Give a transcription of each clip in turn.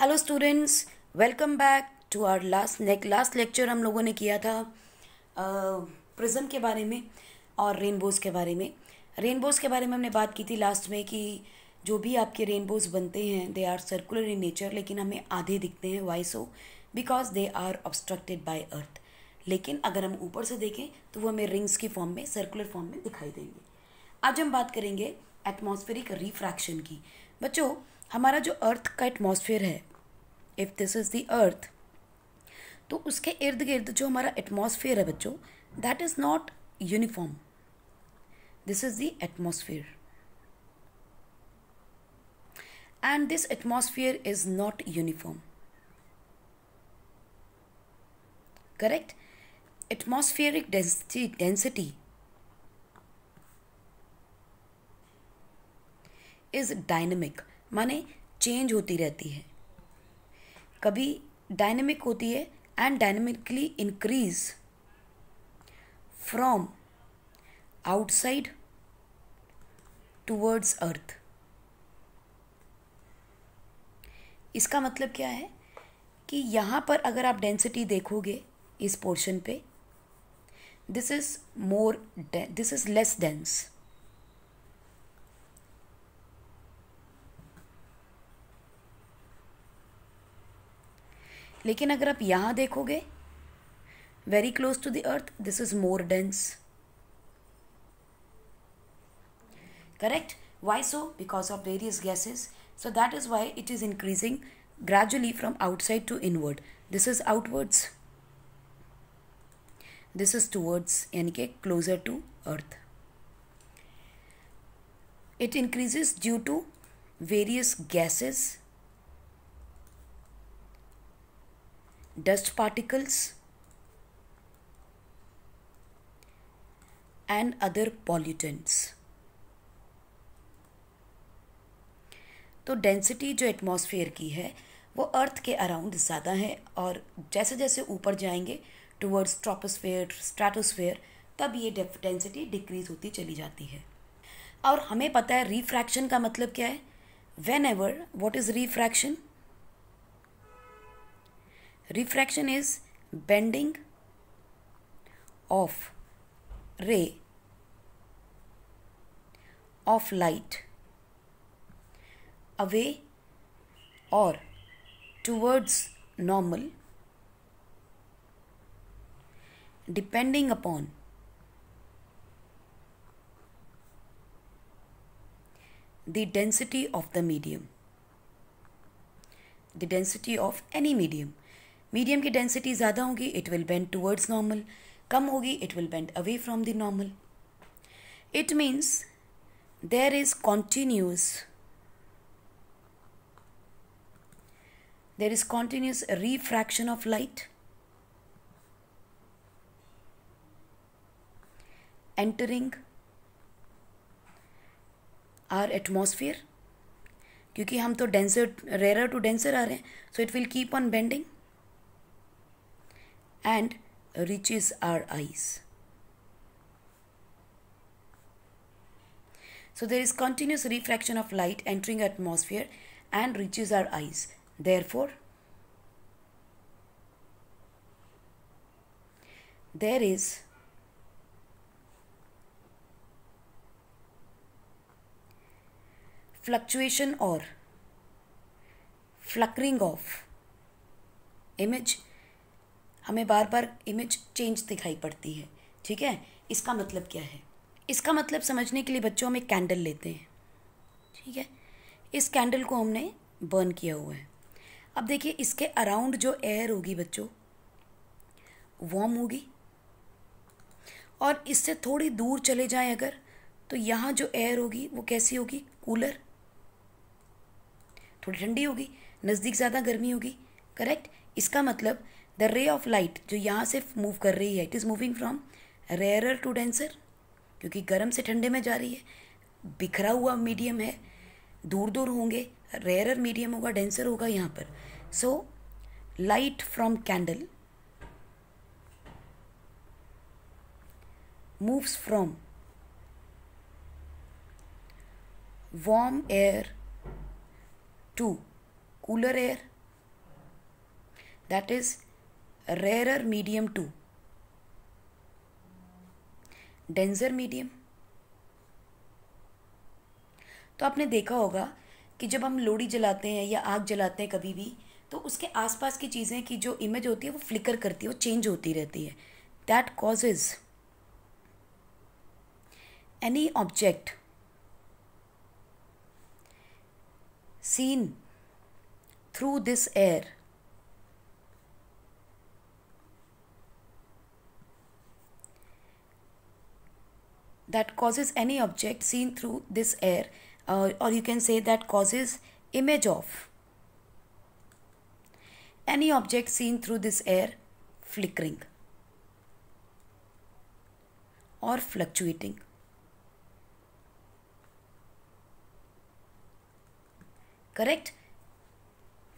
Hello students welcome back to our last next last lecture हम लोगों ने किया था प्रिज्म के बारे में और रेनबोज के बारे में रेनबोज के बारे में हमने बात की थी लास्ट में कि जो भी आपके रेनबोज बनते हैं they are circular in nature लेकिन हमें आधे दिखते हैं why so because they are obstructed by earth लेकिन अगर हम ऊपर से देखें तो वो हमें रिंग्स की फॉर्म में सर्कुलर फॉर्म में दिखाई देंगे आज हम बात करेंगे एटमॉस्फेरिक रिफ्रैक्शन की बच्चों हमारा जो अर्थ का एटमॉस्फेयर है if this is the earth तो उसके इर्द गिर्द जो हमारा एटमोसफियर है बच्चों that is not uniform this is the atmosphere and this atmosphere is not uniform correct atmospheric density density is dynamic माने चेंज होती रहती है कभी डायनेमिक होती है and dynamically increase from outside towards earth इसका मतलब क्या है कि यहाँ पर अगर आप डेंसिटी देखोगे इस पोर्शन पे this is more this is less dense लेकिन अगर आप यहाँ देखोगे very close to the earth this is more dense correct why so because of various gases so that is why it is increasing gradually from outside to inward this is outwards this is towards यानी कि closer to earth it increases due to various gases dust particles and other pollutants तो density जो atmosphere की है वो अर्थ के around ज़्यादा है और जैसे जैसे ऊपर जाएंगे टूवर्ड्स ट्रॉपोस्फेयर स्ट्रेटोस्फेयर तब ये डेंसिटी डिक्रीज होती चली जाती है और हमें पता है रिफ्रैक्शन का मतलब क्या है whenever what is refraction Refraction is bending of ray of light away or towards normal depending upon the density of the medium the density of any medium medium की डेंसिटी ज़्यादा होगी it will bend towards normal कम होगी it will bend away from the normal it means there is continuous there is continuous refraction of light entering our atmosphere क्योंकि हम तो denser rarer to denser आ रहे हैं so it will keep on bending and reaches our eyes. So there is continuous refraction of light entering atmosphere and reaches our eyes. Therefore, there is fluctuation or flickering of image हमें बार बार image change दिखाई पड़ती है ठीक है इसका मतलब क्या है इसका मतलब समझने के लिए बच्चों हम एक कैंडल लेते हैं ठीक है इस कैंडल को हमने बर्न किया हुआ है अब देखिए इसके अराउंड जो एयर होगी बच्चों वॉम होगी और इससे थोड़ी दूर चले जाएं अगर तो यहाँ जो एयर होगी वो कैसी होगी कूलर थोड़ी ठंडी होगी नज़दीक ज़्यादा गर्मी होगी करेक्ट इसका मतलब द रे ऑफ लाइट जो यहाँ से मूव कर रही है it is moving from rarer to denser क्योंकि गर्म से ठंडे में जा रही है बिखरा हुआ मीडियम है दूर दूर होंगे रेयरर मीडियम होगा डेंसर होगा यहाँ पर so light from candle moves from warm air to cooler air that is rarer medium to denser medium तो आपने देखा होगा कि जब हम लोड़ी जलाते हैं या आग जलाते हैं कभी भी तो उसके आसपास की चीज़ें की जो इमेज होती है वो फ्लिकर करती है वो चेंज होती रहती है that causes any object seen through this air that causes any object seen through this air uh, or you can say that causes image of any object seen through this air flickering or fluctuating correct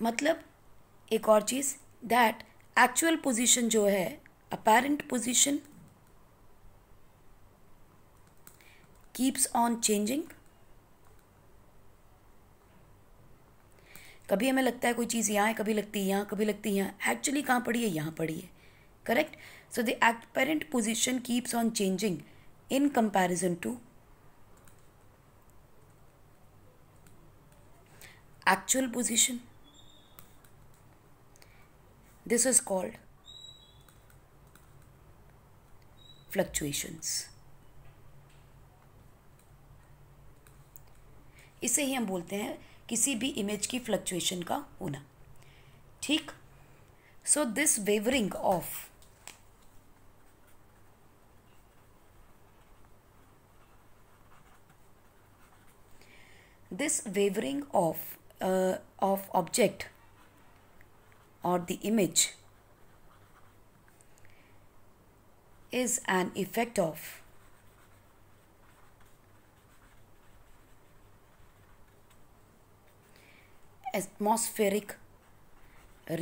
मतलब एक और चीज़ that actual position जो है apparent position. Keeps on changing कभी हमें लगता है कोई चीज़ यहां है कभी लगती है यहां कभी लगती है यहाँ एक्चुअली कहाँ पड़ी है यहां पड़ी है correct so the apparent position keeps on changing in comparison to actual position this is called fluctuations इसे ही हम बोलते हैं किसी भी इमेज की फ्लक्चुएशन का होना ठीक so this wavering of this wavering of of object और the image is an effect of atmospheric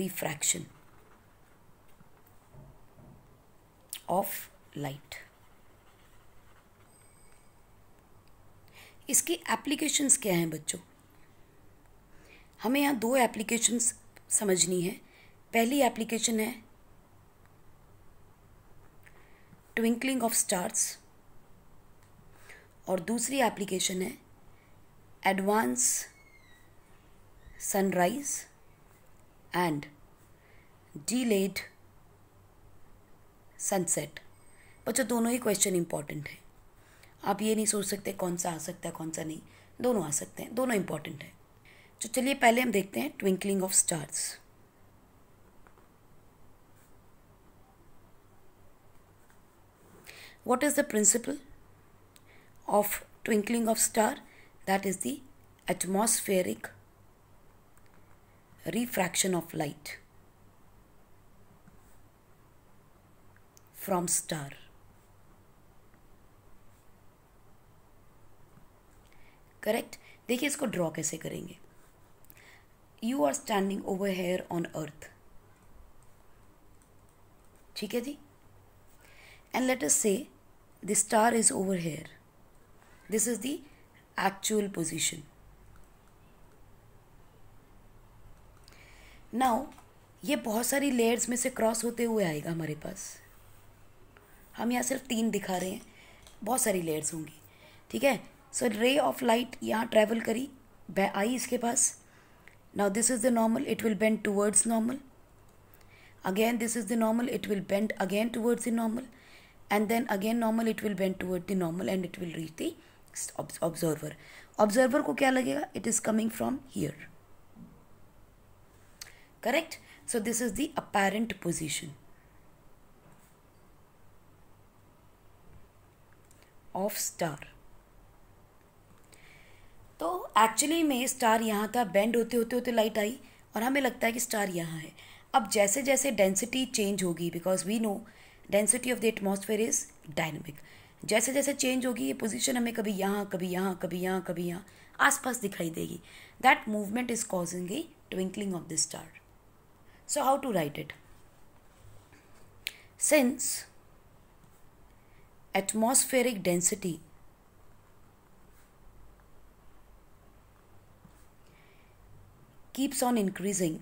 refraction of light इसकी एप्लीकेशंस क्या हैं बच्चों हमें यहाँ दो एप्लीकेशंस समझनी है पहली एप्लीकेशन है ट्विंकलिंग ऑफ स्टार्स और दूसरी एप्लीकेशन है advance sunrise and delayed sunset बच्चों दोनों ही क्वेश्चन इंपॉर्टेंट हैं आप ये नहीं सोच सकते कौन सा आ सकता है कौन सा नहीं दोनों आ सकते हैं दोनों इंपॉर्टेंट हैं तो चलिए पहले हम देखते हैं twinkling of stars what is the principle of twinkling of star that is the atmospheric refraction of light from star correct देखिए इसको ड्रॉ कैसे करेंगे you are standing over here on earth ठीक है जी and let us say the star is over here this is the actual position now ये बहुत सारी लेयर्स में से क्रॉस होते हुए आएगा हमारे पास हम यहाँ सिर्फ तीन दिखा रहे हैं बहुत सारी लेयर्स होंगी ठीक है सो रे ऑफ लाइट यहाँ ट्रैवल करी आई इसके पास now this is the normal it will bend towards normal again this is the normal it will bend again towards the normal and then again normal it will bend toward the normal and it will reach the observer observer observer को क्या लगेगा it is coming from here correct so this is the apparent position of star तो actually में star यहाँ था bend होते होते होते लाइट आई और हमें लगता है कि स्टार यहाँ है अब जैसे जैसे डेंसिटी चेंज होगी because we know density of the atmosphere is dynamic जैसे जैसे चेंज होगी ये पोजीशन हमें कभी यहाँ कभी यहाँ कभी यहाँ कभी यहाँ आसपास दिखाई देगी that movement is causing a twinkling of the star So how to write it? Since atmospheric density keeps on increasing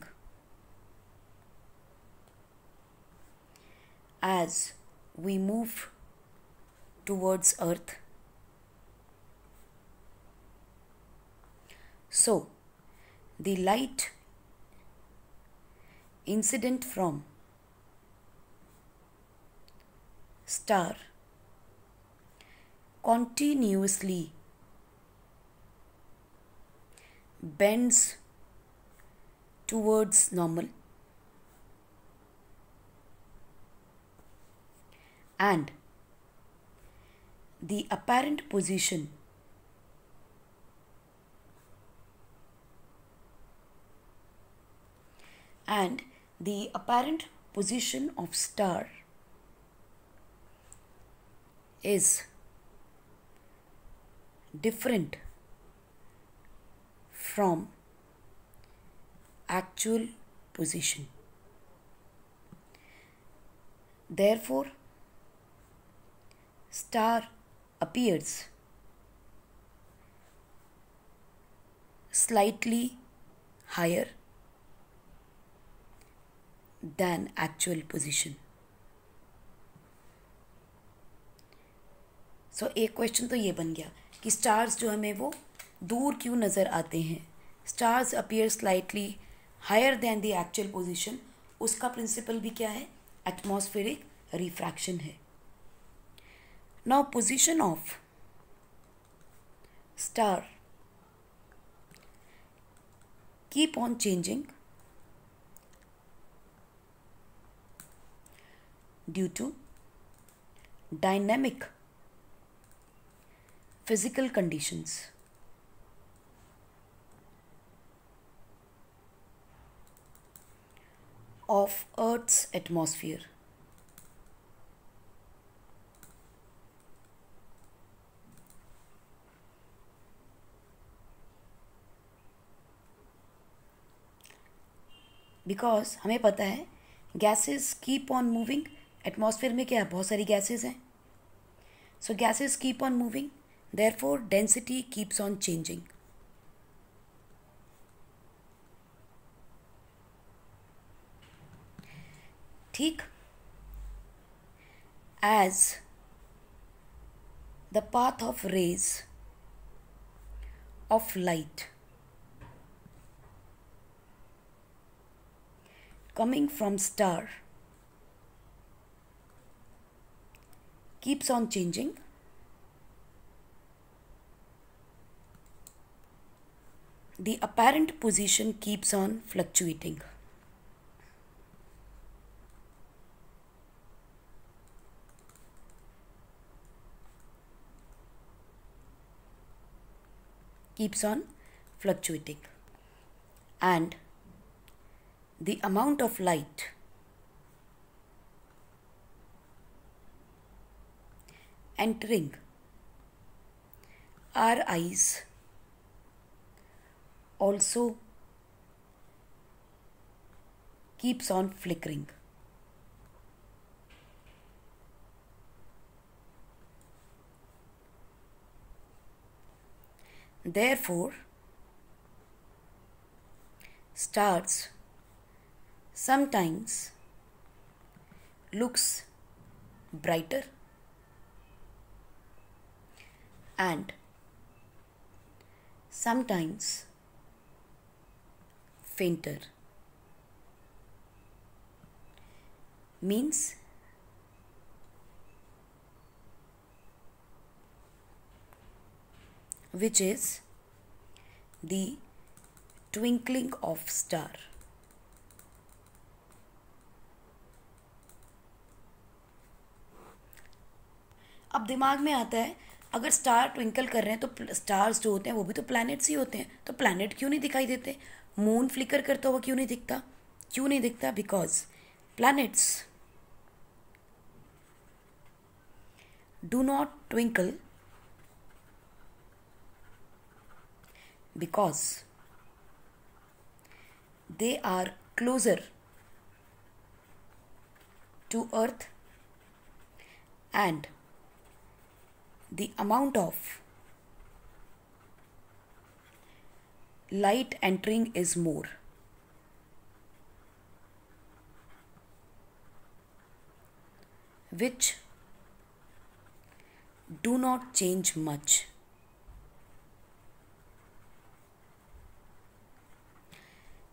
as we move towards earth so the light incident from star continuously bends towards normal and the apparent position and the apparent position of star is different from actual position. Therefore, star appears slightly higher than actual position. So so, एक question तो ये बन गया कि stars जो हमें वो दूर क्यों नज़र आते हैं stars appear slightly higher than the actual position उसका प्रिंसिपल भी क्या है एटमोस्फेरिक रिफ्रैक्शन है now position of star keep on changing due to dynamic physical conditions. of Earth's atmosphere. Because हमें पता है gases keep on moving atmosphere में क्या है बहुत सारी गैसेज हैं so gases keep on moving therefore density keeps on changing ठीक as the path of rays of light coming from star keeps on changing the apparent position keeps on fluctuating. keeps on fluctuating and the amount of light Entering, Our eyes also keeps on flickering. Therefore, stars sometimes looks brighter and sometimes fainter means which is the twinkling of star अब दिमाग में आता है अगर star twinkle कर रहे हैं तो स्टार्स जो होते हैं वो भी तो प्लैनेट्स ही होते हैं तो प्लैनेट क्यों नहीं दिखाई देते मून फ्लिकर करता हुआ क्यों नहीं दिखता क्यों नहीं दिखता because planets do not twinkle because they are closer to earth and the amount of light entering is more. which do not change much.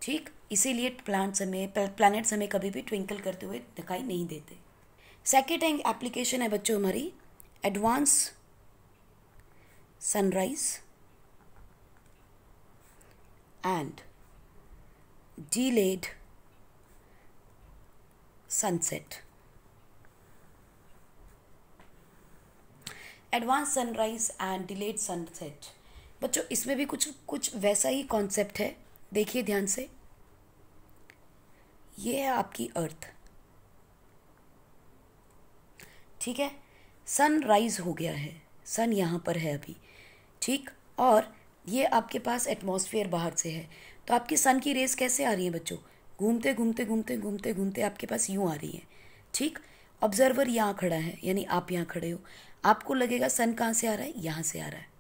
ठीक इसीलिए प्लांट्स हमें प्लैनेट्स हमें कभी भी ट्विंकल करते हुए दिखाई नहीं देते सेकेंड एप्लीकेशन है बच्चों हमारी advance sunrise and delayed sunset. Advance sunrise and delayed sunset बच्चों इसमें भी कुछ कुछ वैसा ही कॉन्सेप्ट है देखिए ध्यान से ये है आपकी अर्थ ठीक है सनराइज हो गया है सन यहां पर है अभी ठीक और ये आपके पास एटमॉस्फेयर बाहर से है तो आपकी सन की रेस कैसे आ रही है बच्चों घूमते घूमते घूमते घूमते घूमते आपके पास यूँ आ रही है ठीक ऑब्जर्वर यहाँ खड़ा है यानी आप यहाँ खड़े हो आपको लगेगा सन कहाँ से आ रहा है यहाँ से आ रहा है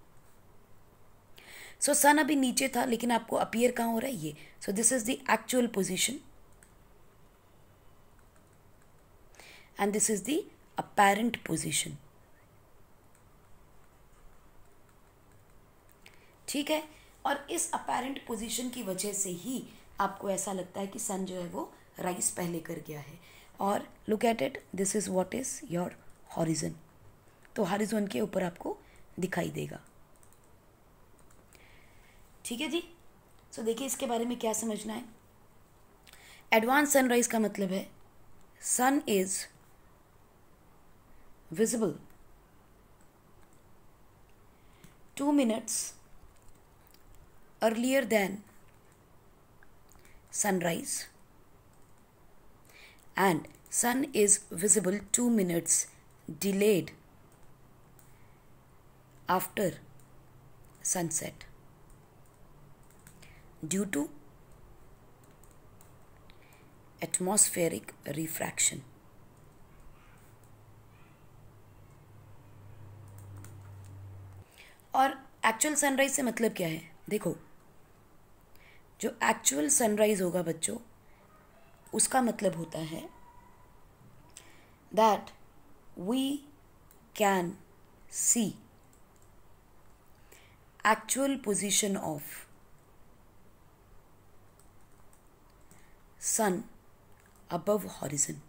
सो so, सन अभी नीचे था लेकिन आपको अपियर कहाँ हो रहा है ये so this is the actual position and this is the apparent position ठीक है और इस अपेरेंट पोजीशन की वजह से ही आपको ऐसा लगता है कि सन जो है वो राइज पहले कर गया है और look at it this is what is your horizon तो हॉरिजन के ऊपर आपको दिखाई देगा ठीक है जी सो so, देखिए इसके बारे में क्या समझना है एडवांस सनराइज का मतलब है sun is visible two minutes earlier than sunrise and sun is visible 2 minutes delayed after sunset due to atmospheric refraction. और एक्चुअल सनराइज से मतलब क्या है देखो जो एक्चुअल सनराइज होगा बच्चों उसका मतलब होता है that we can see actual position of sun above horizon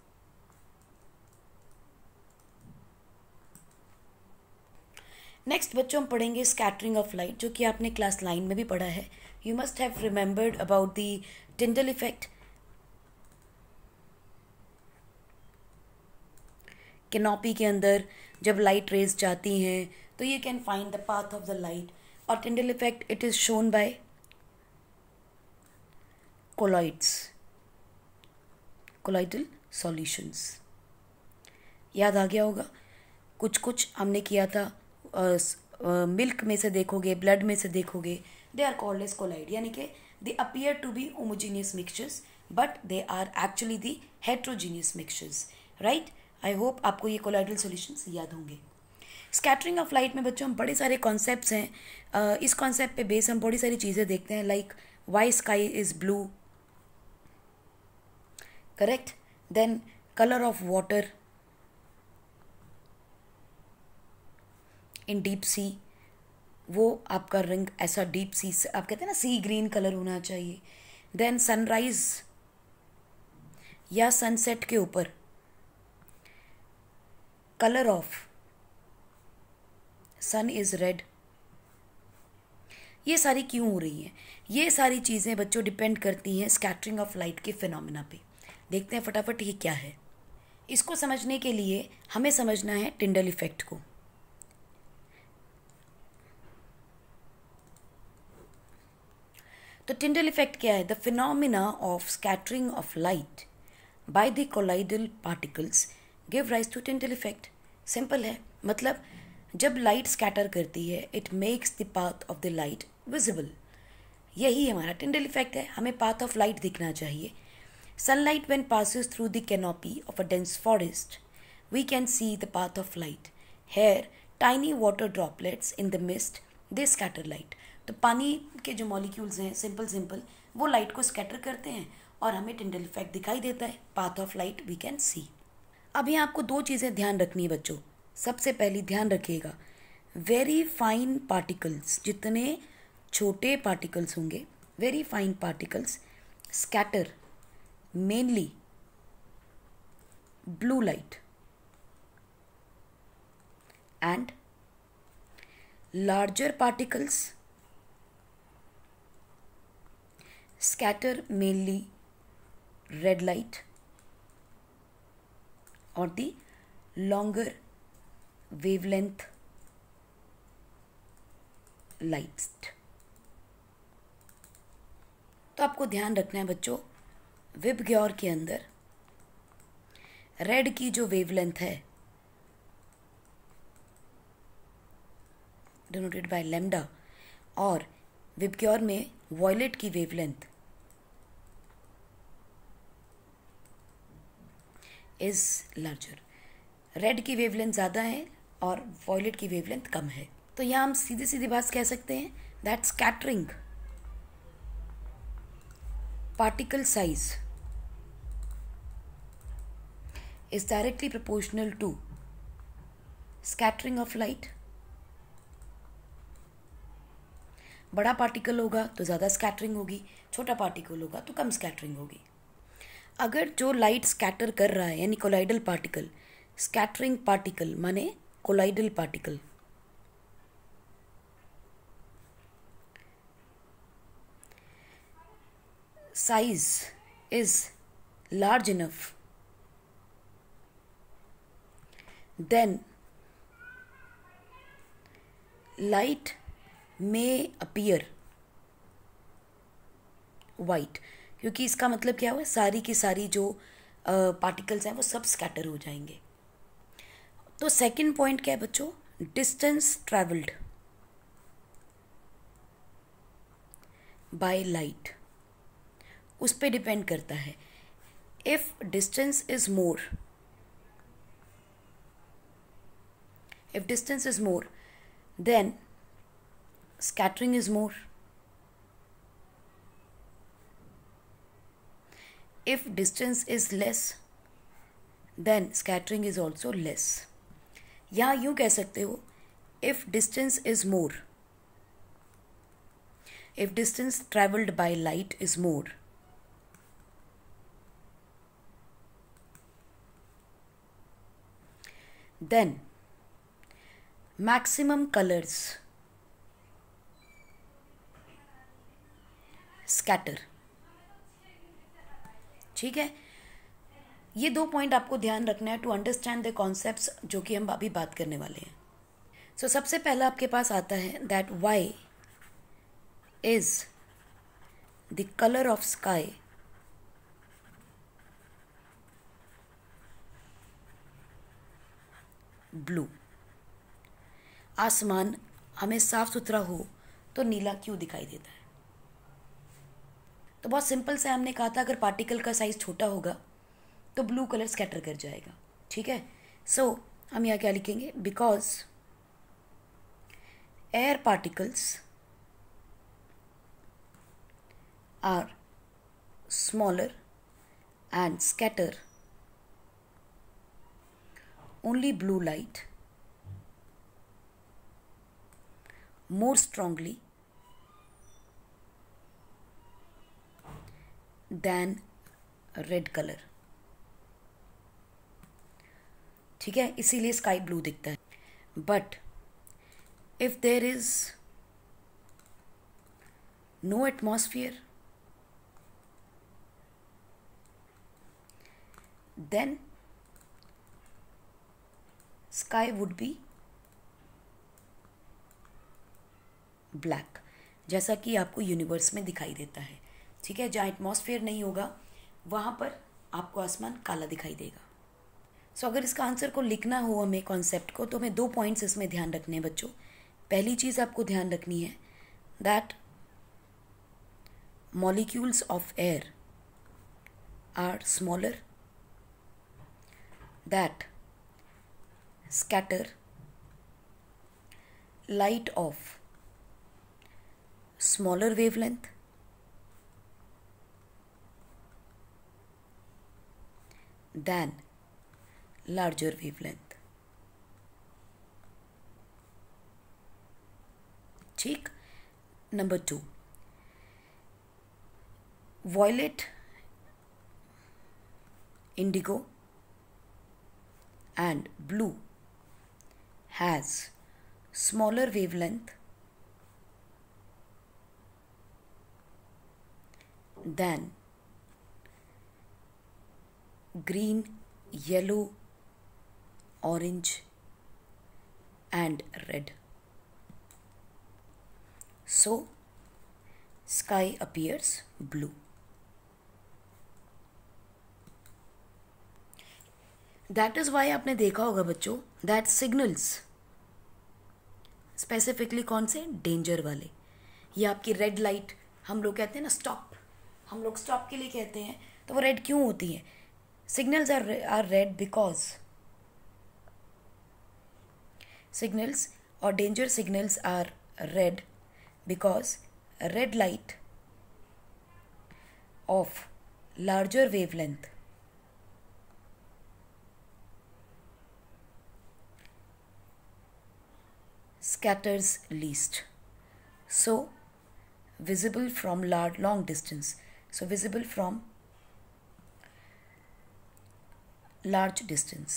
next बच्चों हम पढ़ेंगे स्कैटरिंग ऑफ लाइट जो कि आपने क्लास नाइन में भी पढ़ा है you must have remembered about the Tyndall effect. Canopy के अंदर जब लाइट रेज जाती हैं तो you can find the path of the light और Tyndall effect it is shown by colloids colloidal solutions याद आ गया होगा कुछ कुछ हमने किया था मिल्क में से देखोगे ब्लड में से देखोगे they are called as colloid यानी कि they appear to be homogeneous mixtures but they are actually the heterogeneous mixtures right I hope आपको ये कोलाइडल सोल्यूशंस याद होंगे स्कैटरिंग ऑफ लाइट में बच्चों हम बड़े सारे कॉन्सेप्ट हैं इस कॉन्सेप्ट पे बेस हम बड़ी सारी चीज़ें देखते हैं like why sky is blue correct then colour of water in deep sea वो आपका रंग ऐसा डीप सी आप कहते हैं ना सी ग्रीन कलर होना चाहिए देन सनराइज या सनसेट के ऊपर colour of sun is red ये सारी क्यों हो रही हैं ये सारी चीज़ें बच्चों डिपेंड करती हैं स्कैटरिंग ऑफ लाइट के फिनोमेना पे देखते हैं फटाफट ये क्या है इसको समझने के लिए हमें समझना है टिंडल इफ़ेक्ट को तो टिंडल इफेक्ट क्या है the phenomena of scattering of light by the colloidal particles give rise to Tyndall effect simple है मतलब जब लाइट स्कैटर करती है it makes the path of the light visible यही हमारा टिंडल इफेक्ट है हमें पाथ ऑफ लाइट दिखना चाहिए sunlight when passes through the canopy of a dense forest we can see the path of light here tiny water droplets in the mist they scatter light तो पानी के जो molecules हैं simple simple वो light को scatter करते हैं और हमें टिंडल इफेक्ट दिखाई देता है path of light we can see अब यहाँ आपको दो चीज़ें ध्यान रखनी है बच्चों सबसे पहली ध्यान रखिएगा वेरी फाइन पार्टिकल्स जितने छोटे पार्टिकल्स होंगे very fine particles scatter mainly blue light and larger particles scatter mainly red light or the longer wavelength lights तो आपको ध्यान रखना है बच्चों विब ग्योर के अंदर रेड की जो वेवलेंथ है डिनोटेड बाय लेमडा और विबक्योर में वॉयलेट की वेवलेंथ इज़ लार्जर रेड की वेवलेंथ ज़्यादा है और वॉयलेट की वेवलेंथ कम है तो यहाँ हम सीधे सीधे बात कह सकते हैं that scattering particle size is directly proportional to scattering of light बड़ा पार्टिकल होगा तो ज़्यादा स्कैटरिंग होगी छोटा पार्टिकल होगा तो कम स्कैटरिंग होगी अगर जो लाइट स्कैटर कर रहा है यानी कोलाइडल पार्टिकल स्कैटरिंग पार्टिकल माने colloidal particle size is large enough then light में अपियर वाइट क्योंकि इसका मतलब क्या हुआ सारी की सारी जो पार्टिकल्स हैं वो सब स्कैटर हो जाएंगे तो सेकंड पॉइंट क्या है बच्चों डिस्टेंस ट्रेवल्ड बाय लाइट उस पर डिपेंड करता है if distance is more if distance is more then scattering is more if distance is less then scattering is also less Ya you कह सकते हो if distance is more if distance traveled by light is more. Then maximum colors scatter. ठीक है ये दो point आपको ध्यान रखना है टू अंडरस्टैंड द कॉन्सेप्ट जो कि हम अभी बात करने वाले हैं सो so, सबसे पहला आपके पास आता है that why is the colour of sky blue आसमान हमें साफ सुथरा हो तो नीला क्यों दिखाई देता है तो बहुत सिंपल से हमने कहा था अगर पार्टिकल का साइज़ छोटा होगा तो ब्लू कलर स्कैटर कर जाएगा ठीक है सो so, हम यहाँ क्या लिखेंगे because air particles are smaller and scatter only blue light more strongly than red colour ठीक है इसीलिए स्काई ब्लू दिखता है but if there is no atmosphere then sky would be black जैसा कि आपको यूनिवर्स में दिखाई देता है ठीक है जहाँ एटमॉस्फेयर नहीं होगा वहाँ पर आपको आसमान काला दिखाई देगा सो so, अगर इसका आंसर को लिखना हो हमें कॉन्सेप्ट को तो हमें दो पॉइंट्स इसमें ध्यान रखने हैं बच्चों पहली चीज़ आपको ध्यान रखनी है that molecules of air are smaller that scatter light of smaller wavelength than larger wavelength. Check number 2 violet indigo and blue has smaller wavelength than green, yellow, orange, and red. So, sky appears blue. That is why आपने देखा होगा बच्चों that signals specifically कौन से danger वाले ये आपकी red light हम लोग कहते हैं ना स्टॉप हम लोग स्टॉप के लिए कहते हैं तो वो रेड क्यों होती है Signals are, are red because signals or danger signals are red because red light of larger wavelength scatters least. So visible from large long distance. So visible from large distance.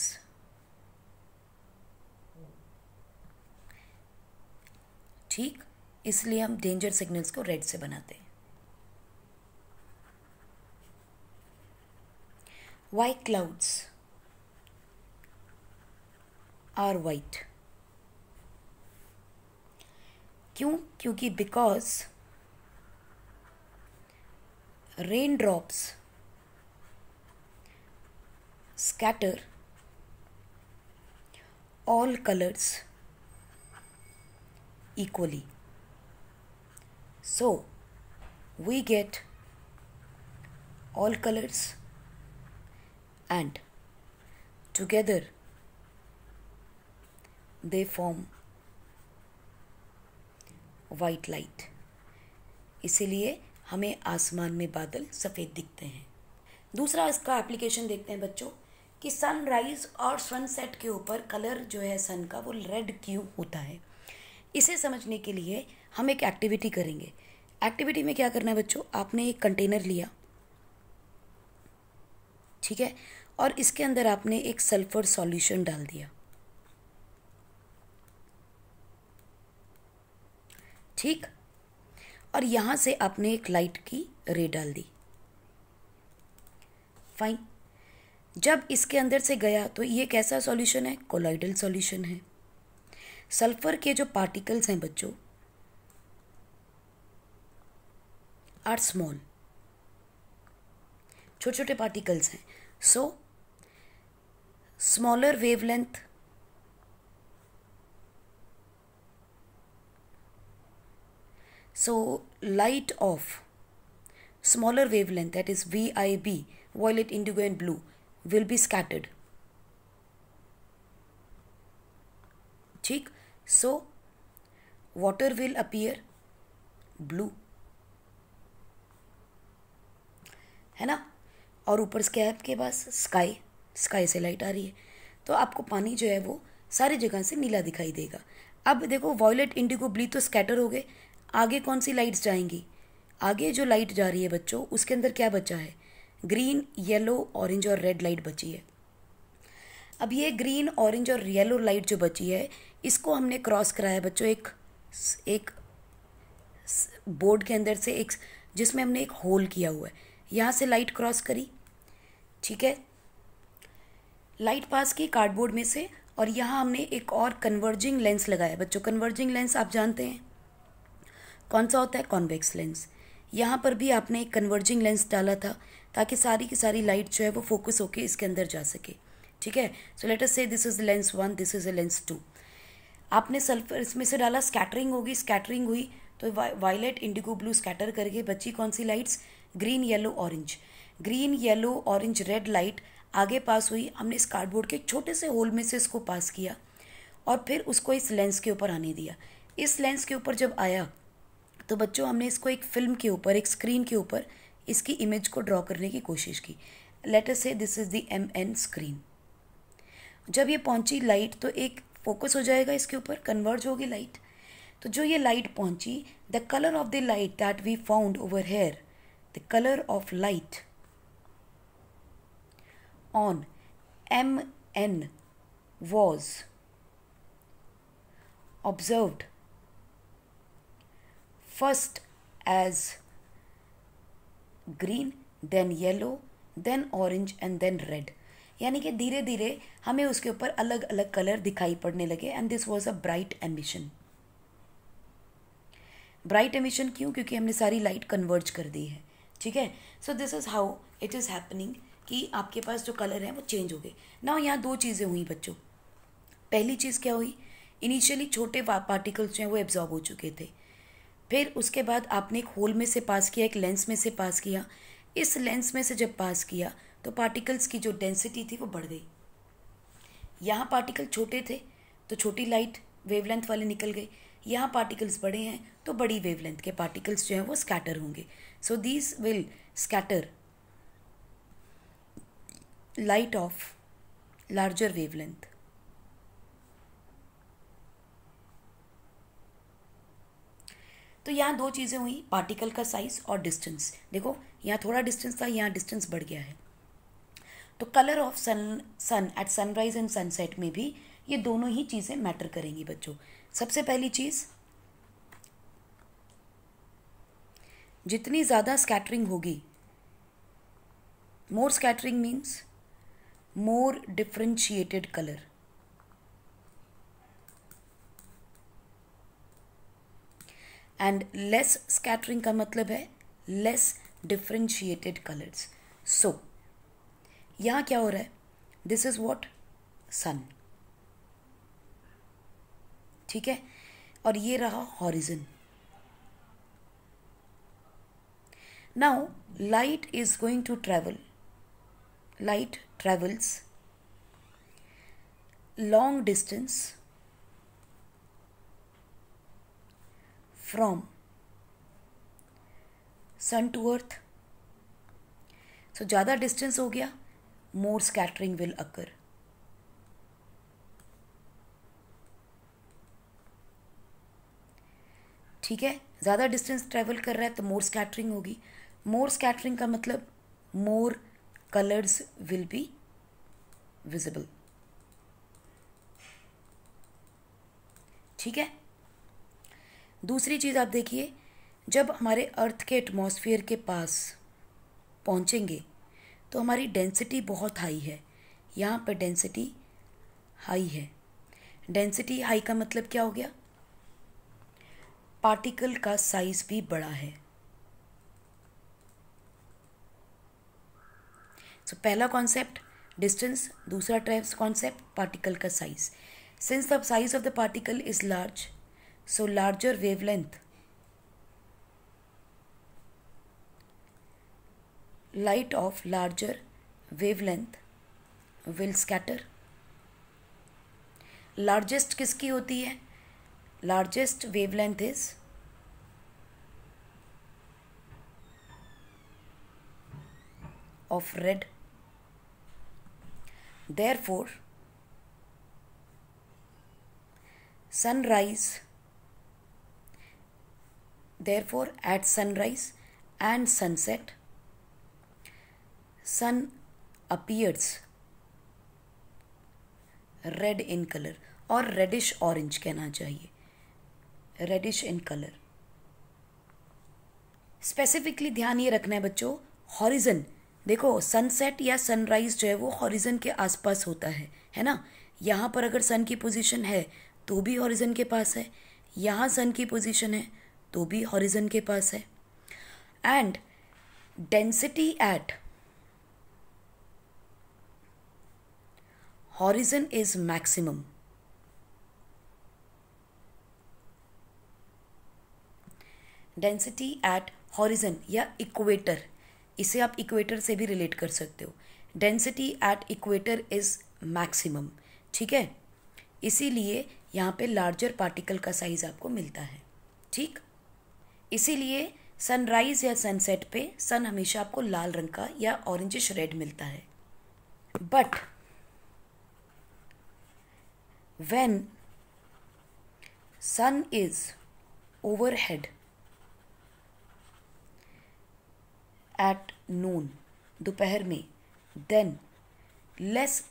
ठीक इसलिए हम danger signals को red से बनाते हैं Y clouds are white क्यों क्योंकि because rain drops scatter all colors equally so we get all colors and together they form white light इसीलिए हमें आसमान में बादल सफ़ेद दिखते हैं दूसरा इसका एप्लीकेशन देखते हैं बच्चों कि सनराइज़ और सनसेट के ऊपर कलर जो है सन का वो रेड क्यों होता है इसे समझने के लिए हम एक एक्टिविटी करेंगे एक्टिविटी में क्या करना है बच्चों आपने एक कंटेनर लिया ठीक है और इसके अंदर आपने एक सल्फर सॉल्यूशन डाल दिया ठीक और यहां से आपने एक लाइट की रे डाल दी फाइन जब इसके अंदर से गया तो ये कैसा सॉल्यूशन है कोलाइडल सॉल्यूशन है सल्फर के जो पार्टिकल्स हैं बच्चों आर स्मॉल छोटे छोटे पार्टिकल्स हैं so smaller wavelength of smaller wavelength that is V I B violet indigo and blue will be scattered ठीक so water will appear blue है ना और ऊपर से क्या पास स्काई स्काई से लाइट आ रही है तो आपको पानी जो है वो सारी जगह से नीला दिखाई देगा अब देखो वॉयलेट इंडिगो ब्ली तो स्कैटर हो गए आगे कौन सी लाइट्स जाएंगी आगे जो लाइट जा रही है बच्चों उसके अंदर क्या बचा है ग्रीन येलो ऑरेंज और रेड लाइट बची है अब ये ग्रीन ऑरेंज और येलो लाइट जो बची है इसको हमने क्रॉस कराया बच्चों एक एक बोर्ड के अंदर से एक जिसमें हमने एक होल किया हुआ है यहाँ से लाइट क्रॉस करी ठीक है लाइट पास की कार्डबोर्ड में से और यहाँ हमने एक और कन्वर्जिंग लेंस लगाया बच्चों कन्वर्जिंग लेंस आप जानते हैं कौन सा होता है कॉन्वेक्स लेंस यहाँ पर भी आपने एक कन्वर्जिंग लेंस डाला था ताकि सारी की सारी लाइट जो है वो फोकस होकर इसके अंदर जा सके ठीक है सो let us say this is lens one this is lens two आपने सल्फर इसमें से डाला स्कैटरिंग होगी स्कैटरिंग हुई तो वायलेट इंडिगो ब्लू स्कैटर करके बची कौन सी lights green yellow orange green yellow orange red light आगे पास हुई हमने इस कार्डबोर्ड के छोटे से होल में से इसको पास किया और फिर उसको इस लेंस के ऊपर आने दिया इस लेंस के ऊपर जब आया तो बच्चों हमने इसको एक फिल्म के ऊपर एक स्क्रीन के ऊपर इसकी इमेज को ड्रॉ करने की कोशिश की लेटर से this is the M N screen जब ये पहुंची लाइट तो एक फोकस हो जाएगा इसके ऊपर कन्वर्ज होगी लाइट तो जो ये लाइट पहुंची the colour of the light that we found over here the colour of light on M N was observed first as green then yellow then orange and then red यानी कि धीरे धीरे हमें उसके ऊपर अलग अलग कलर दिखाई पड़ने लगे and this was a bright emission bright emission क्यों क्योंकि हमने सारी लाइट कन्वर्ज कर दी है ठीक है so this is how it is happening कि आपके पास जो कलर है वो चेंज हो गए ना यहाँ दो चीज़ें हुई बच्चों पहली चीज़ क्या हुई इनिशियली छोटे पार्टिकल्स जो हैं वो एब्जॉर्ब हो चुके थे फिर उसके बाद आपने एक होल में से पास किया एक लेंस में से पास किया इस लेंस में से जब पास किया तो पार्टिकल्स की जो डेंसिटी थी वो बढ़ गई यहाँ पार्टिकल छोटे थे तो छोटी लाइट वेवलेंथ वाले निकल गए यहाँ पार्टिकल्स बड़े हैं तो बड़ी वेवलेंथ के पार्टिकल्स जो हैं वो स्कैटर होंगे so these will scatter light of larger wavelength तो यहाँ दो चीज़ें हुई पार्टिकल का साइज़ और डिस्टेंस देखो यहाँ थोड़ा डिस्टेंस था यहाँ डिस्टेंस बढ़ गया है तो colour of sun sun at sunrise and sunset में भी ये दोनों ही चीज़ें मैटर करेंगी बच्चों सबसे पहली चीज़ जितनी ज़्यादा स्कैटरिंग होगी more scattering means more differentiated colour and less scattering का मतलब है लेस डिफ्रेंशिएटेड कलर्स सो यहाँ क्या हो रहा है दिस इज़ वॉट सन ठीक है और ये रहा horizon now light is going to travel light travels long distance from sun to earth so ज़्यादा डिस्टेंस हो गया मोर स्कैटरिंग विल अकर ठीक है ज़्यादा डिस्टेंस ट्रेवल कर रहा है तो मोर स्कैटरिंग होगी मोर स्कैटरिंग का मतलब more colours will be visible ठीक है दूसरी चीज़ आप देखिए जब हमारे अर्थ के एटमॉस्फेयर के पास पहुँचेंगे तो हमारी डेंसिटी बहुत हाई है यहाँ पर डेंसिटी हाई है डेंसिटी हाई का मतलब क्या हो गया पार्टिकल का साइज भी बड़ा है सो so, पहला कॉन्सेप्ट डिस्टेंस दूसरा ट्रेव्स कॉन्सेप्ट पार्टिकल का size since the size of the particle is large so larger wavelength light of larger wavelength will scatter largest kiski hoti hai largest wavelength is of red therefore sunrise therefore at sunrise and sunset sun appears red in color or reddish orange कहना चाहिए reddish in color specifically ध्यान ये रखना है बच्चों horizon देखो sunset या sunrise जो है वो हॉरिजन के आसपास होता है है ना यहाँ पर अगर सन की पोजीशन है तो भी हॉरिजन के पास है यहाँ सन की पोजीशन है तो भी हॉरिजन के पास है and density at horizon is maximum density at horizon या इक्वेटर इसे आप इक्वेटर से भी रिलेट कर सकते हो density at equator is maximum ठीक है इसीलिए यहाँ पे लार्जर पार्टिकल का साइज़ आपको मिलता है ठीक इसीलिए सनराइज या सनसेट पे सन हमेशा आपको लाल रंग का या ऑरेंजिश रेड मिलता है but when sun is overhead at noon दोपहर में then less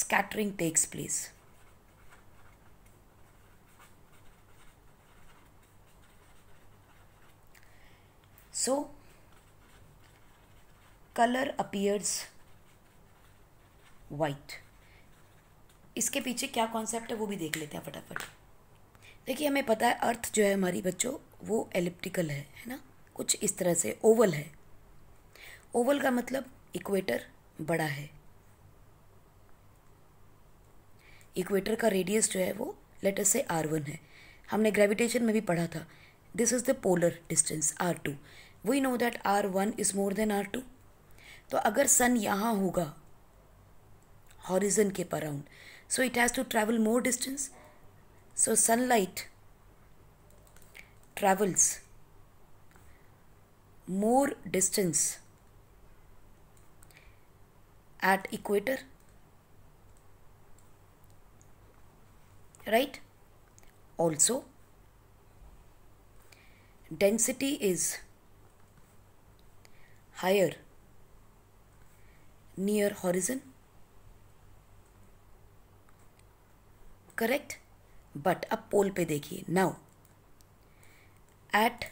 scattering takes place so color appears white इसके पीछे क्या कॉन्सेप्ट है वो भी देख लेते हैं फटाफट देखिए हमें पता है अर्थ जो है हमारी बच्चों वो एलिप्टिकल है है ना कुछ इस तरह से ओवल है ओवल का मतलब इक्वेटर बड़ा है इक्वेटर का रेडियस जो है वो लेटर से आर वन है हमने ग्रेविटेशन में भी पढ़ा था this is the polar distance R two we know that R one is more than R two तो अगर सन यहाँ होगा हॉरिजन के around so it has to travel more distance so sunlight travels more distance at equator right also density is higher near horizon correct but अब pole पे देखिए now at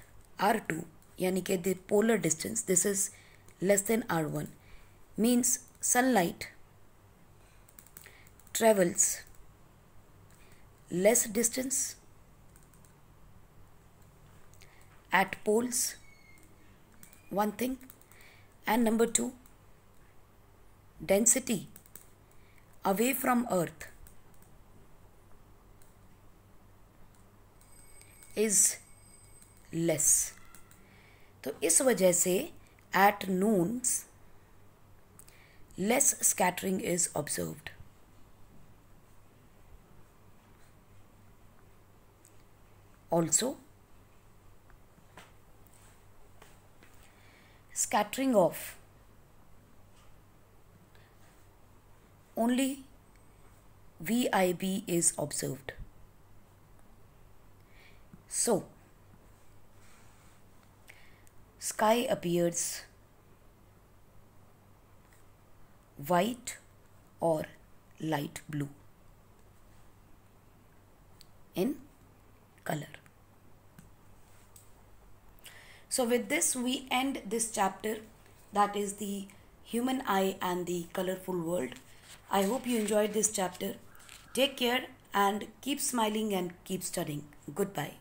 are two यानी कि the polar distance this is less than R one means sunlight travels less distance at poles one thing and number 2 density away from earth is less तो इस वजह से at noons less scattering is observed also scattering of only VIB is observed. So, sky appears white or light blue in color. So with this we end this chapter that is the human eye and the colorful world. I hope you enjoyed this chapter. Take care and keep smiling and keep studying. Goodbye.